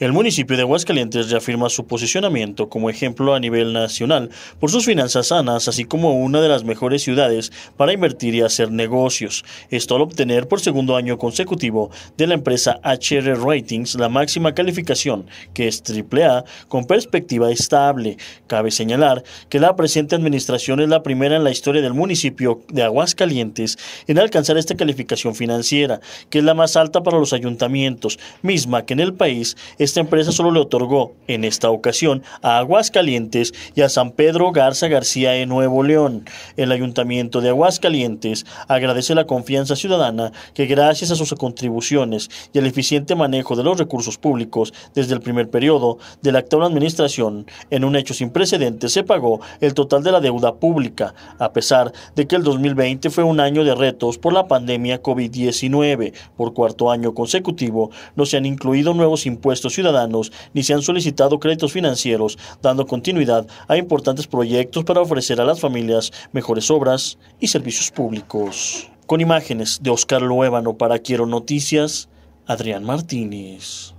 El municipio de Aguascalientes reafirma su posicionamiento como ejemplo a nivel nacional por sus finanzas sanas, así como una de las mejores ciudades para invertir y hacer negocios. Esto al obtener por segundo año consecutivo de la empresa HR Ratings la máxima calificación, que es AAA, con perspectiva estable. Cabe señalar que la presente administración es la primera en la historia del municipio de Aguascalientes en alcanzar esta calificación financiera, que es la más alta para los ayuntamientos, misma que en el país es esta empresa solo le otorgó en esta ocasión a Aguascalientes y a San Pedro Garza García de Nuevo León. El Ayuntamiento de Aguascalientes agradece la confianza ciudadana que gracias a sus contribuciones y el eficiente manejo de los recursos públicos desde el primer periodo de la actual administración, en un hecho sin precedentes se pagó el total de la deuda pública, a pesar de que el 2020 fue un año de retos por la pandemia COVID-19. Por cuarto año consecutivo no se han incluido nuevos impuestos ni se han solicitado créditos financieros, dando continuidad a importantes proyectos para ofrecer a las familias mejores obras y servicios públicos. Con imágenes de Oscar Luevano para Quiero Noticias, Adrián Martínez.